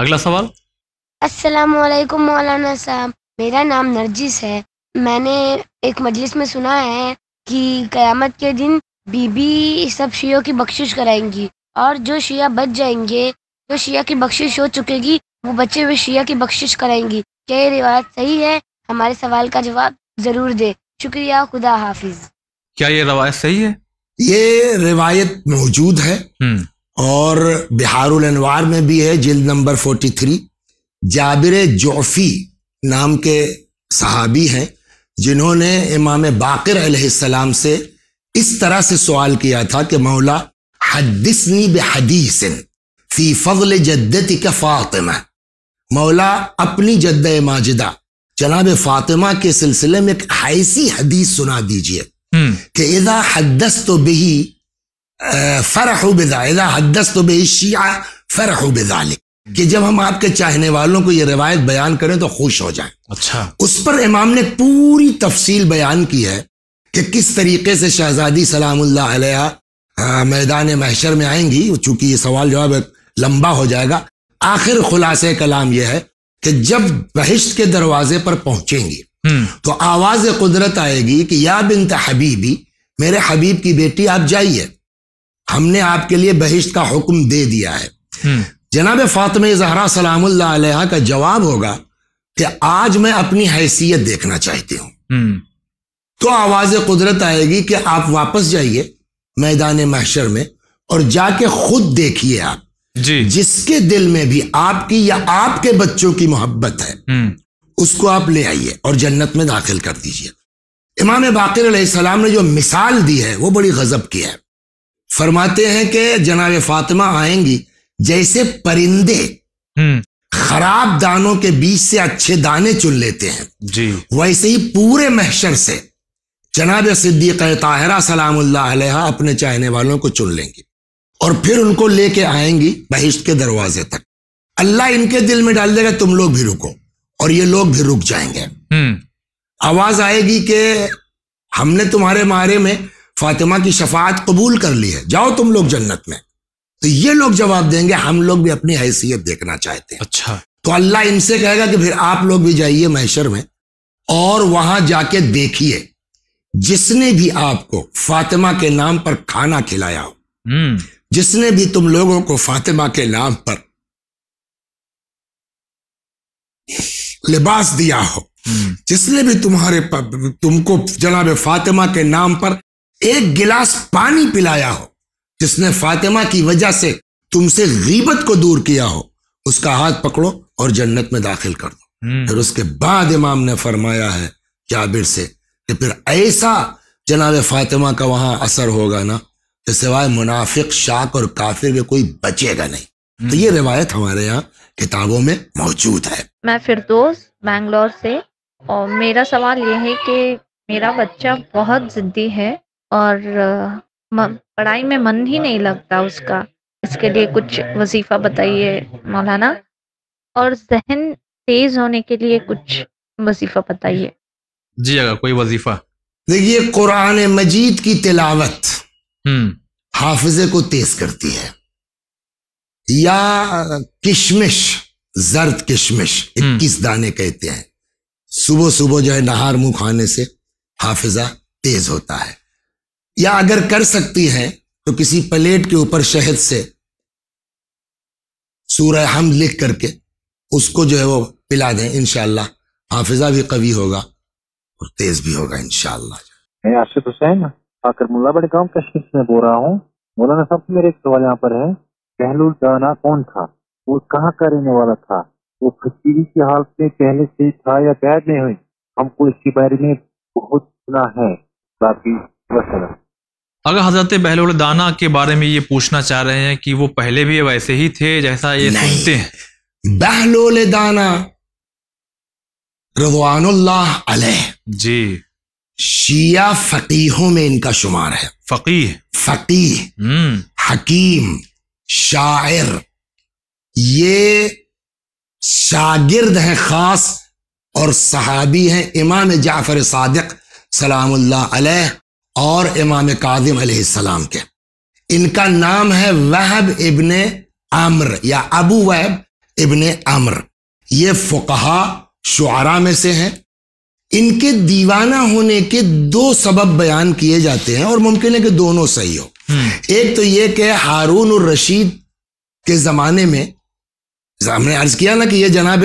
अगला सवाल अस्सलाम वालेकुम मौलाना साहब मेरा नाम नरजिस है मैंने एक मजलिस में सुना है कि कयामत के दिन बीबी सब शियों की बख्शिश कराएंगी और जो शिया बच जाएंगे जो शिया की बख्शिश हो चुकेगी वो बचे हुए शिया की बख्शिश कराएंगी क्या ये रिवायत सही है हमारे सवाल का जवाब जरूर दे शुक्रिया खुदा हाफिज क्या ये रवायत सही है ये रिवायत मौजूद है हम्म। और बिहारुल अनवार में भी है जिल्द नंबर 43 जाबिर जोफ़ी नाम के सहाबी हैं जिन्होंने इमाम बाकर सलाम से इस तरह से सवाल किया था कि मौला हदसनी बहदीसन फ़ी फजल जद्दत का फ़ातिमा मौला अपनी जद्द माजिदा जनाब फातिमा के सिलसिले में एक ऐसी हदीस सुना दीजिए हम्म। कि इदा हदस तो बही फरहु बेदायदा हदस्त बे शिया फरहु बेदालिक कि जब हम आपके चाहने वालों को ये रिवायत बयान करें तो खुश हो जाए अच्छा उस पर इमाम ने पूरी तफसील बयान की है कि किस तरीके से शहजादी सलामुल्ला मैदान महशर में आएंगी चूंकि ये सवाल जवाब लंबा हो जाएगा आखिर खुलासे कलाम यह है कि जब बहिश्त के दरवाजे पर पहुंचेंगी हम्म। तो आवाज कुदरत आएगी कि या बिन हबीबी मेरे हबीब की बेटी आप जाइए हमने आपके लिए बहिश्त का हुक्म दे दिया है हम्म। जनाब फातम जहरा सलाम का जवाब होगा कि आज मैं अपनी हैसियत देखना चाहती हूँ हम्म। तो आवाज कुदरत आएगी कि आप वापस जाइए मैदान महशर में और जाके खुद देखिए आप जी जिसके दिल में भी आपकी या आपके बच्चों की मोहब्बत है हम्म। उसको आप ले आइए और जन्नत में दाखिल कर दीजिए इमाम बाकी सलाम ने जो मिसाल दी है वो बड़ी गजब की है फरमाते हैं कि जनाब फातिमा आएंगी जैसे परिंदे हम्म। खराब दानों के बीच से अच्छे दाने चुन लेते हैं जी वैसे ही पूरे महशर से जनाब सिद्दीक ताहरा सलाम अपने चाहने वालों को चुन लेंगी और फिर उनको लेके आएंगी बहिश्त के दरवाजे तक अल्लाह इनके दिल में डाल देगा तुम लोग भी रुको और ये लोग भी रुक जाएंगे हम्म। आवाज आएगी कि हमने तुम्हारे मारे में फातिमा की शफात कबूल कर ली है जाओ तुम लोग जन्नत में तो ये लोग जवाब देंगे हम लोग भी अपनी हैसियत देखना चाहते हैं अच्छा तो अल्लाह इनसे कहेगा कि फिर आप लोग भी जाइए मैशर में और वहां जाके देखिए जिसने भी आपको फातिमा के नाम पर खाना खिलाया हो हम्म। जिसने भी तुम लोगों को फातिमा के नाम पर लिबास दिया हो हम्म। जिसने भी तुम्हारे तुमको जनाब फातिमा के नाम पर एक गिलास पानी पिलाया हो जिसने फातिमा की वजह से तुमसे गीबत को दूर किया हो उसका हाथ पकड़ो और जन्नत में दाखिल कर दो हम्म। फिर उसके बाद इमाम ने फरमाया है जाबिर से कि फिर ऐसा जनाब फातिमा का वहां असर होगा ना कि सिवाय मुनाफिक शाक और काफिर में कोई बचेगा नहीं तो ये हम्म। रिवायत हमारे यहाँ किताबों में मौजूद है मैं फिर बैंगलोर से और मेरा सवाल ये है कि मेरा बच्चा बहुत जिद्दी है और पढ़ाई में मन ही नहीं लगता उसका इसके लिए कुछ वजीफा बताइए मौलाना और जहन तेज होने के लिए कुछ वजीफा बताइए जी अगर कोई वजीफा देखिए कुरान मजीद की तिलावत हम्म। हाफिजे को तेज करती है या किशमिश जर्द किशमिश हम्म। इक्कीस दाने कहते हैं सुबह सुबह जो है नहार मुंह खाने से हाफिजा तेज होता है या अगर कर सकती है तो किसी प्लेट के ऊपर शहद से सूरह हम लिख करके उसको जो है वो पिला दें इनशाला हाफिजा भी कवि होगा और तेज भी होगा इनशाला मैं आशिफ हुसैन आकर मुला बड़े गाँव कश्मीर में बोल रहा हूँ मौलाना साहब मेरे एक सवाल यहाँ पर है पहलू दाना कौन था वो कहाँ का रहने वाला था वो फकीरी की हालत में पहले से था या कैद नहीं हुई हमको इसके बारे में बहुत सुना है बाकी अगर हजरत दाना के बारे में ये पूछना चाह रहे हैं कि वो पहले भी वैसे ही थे जैसा ये सुनते हैं बहलोल दाना रवान जी शिया फकीहों में इनका शुमार है फकीह फकीह हम्म। हकीम शायर ये शागिर्द हैं खास और सहाबी हैं इमाम जाफर सादिक सलाम अलैह और इमाम काजिम अलैहिस्सलाम के इनका नाम है वहब इबन आम्र या अबू वहब इबन आम्र ये फ़ुकहा शुरा में से हैं इनके दीवाना होने के दो सबब बयान किए जाते हैं और मुमकिन है कि दोनों सही हो हम्म। एक तो ये कि हारून और रशीद के ज़माने में हमने अर्ज किया ना कि ये जनाब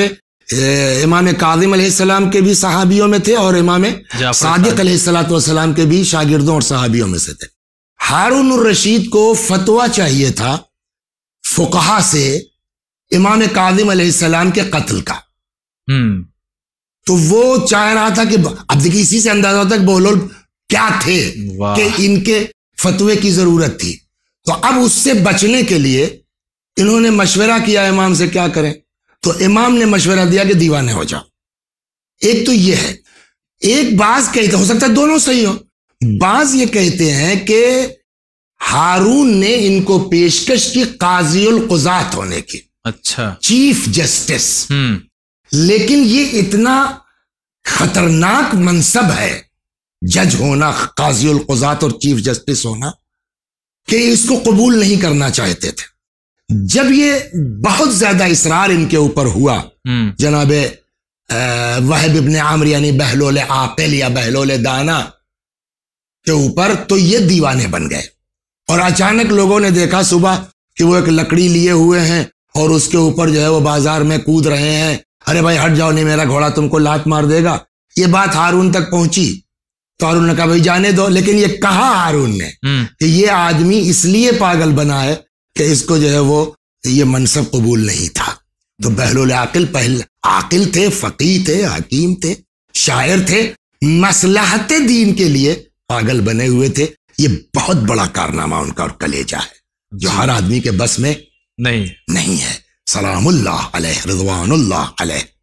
इमाम कादिम अलैहिस्सलाम के भी सहाबियों में थे और इमाम सादिक अलैहिस्सलाम के भी शागिर्दों और सहाबियों में से थे हारून रशीद को फतवा चाहिए था फुकहा से इमाम कादिम अलैहिस्सलाम के कत्ल का हम्म। तो वो चाह रहा था कि अब देखिए इसी से अंदाजा होता है बोलोल क्या थे कि इनके फतवे की जरूरत थी तो अब उससे बचने के लिए इन्होंने मशवरा किया इमाम से क्या करें तो इमाम ने मशवरा दिया कि दीवाने हो जाओ एक तो ये है एक बाज कहते हो सकता है दोनों सही हो बाज ये कहते हैं कि हारून ने इनको पेशकश की काजील कुजात होने की अच्छा चीफ जस्टिस हम्म। लेकिन ये इतना खतरनाक मनसब है जज होना काजील कुजात और चीफ जस्टिस होना कि इसको कबूल नहीं करना चाहते थे जब ये बहुत ज्यादा इसरार इनके ऊपर हुआ हम्म। जनाब वह इबन आमर यानी बहलोल आकिल या बहलोल दाना के ऊपर तो ये दीवाने बन गए और अचानक लोगों ने देखा सुबह कि वो एक लकड़ी लिए हुए हैं और उसके ऊपर जो है वो बाजार में कूद रहे हैं अरे भाई हट जाओ नहीं मेरा घोड़ा तुमको लात मार देगा ये बात हारून तक पहुंची तो हारून ने कहा भाई जाने दो लेकिन ये कहा हारून ने हम्म। कि ये आदमी इसलिए पागल बना है कि इसको जो है वो ये मनसब कबूल नहीं था तो बहलुल आकिल पहल आकिल थे फकीर थे हकीम थे शायर थे मसलाहत दीन के लिए पागल बने हुए थे ये बहुत बड़ा कारनामा उनका और कलेजा है जो हर आदमी के बस में नहीं नहीं है सलामुल्लाह अलैह रिजवानुल्लाह अलैह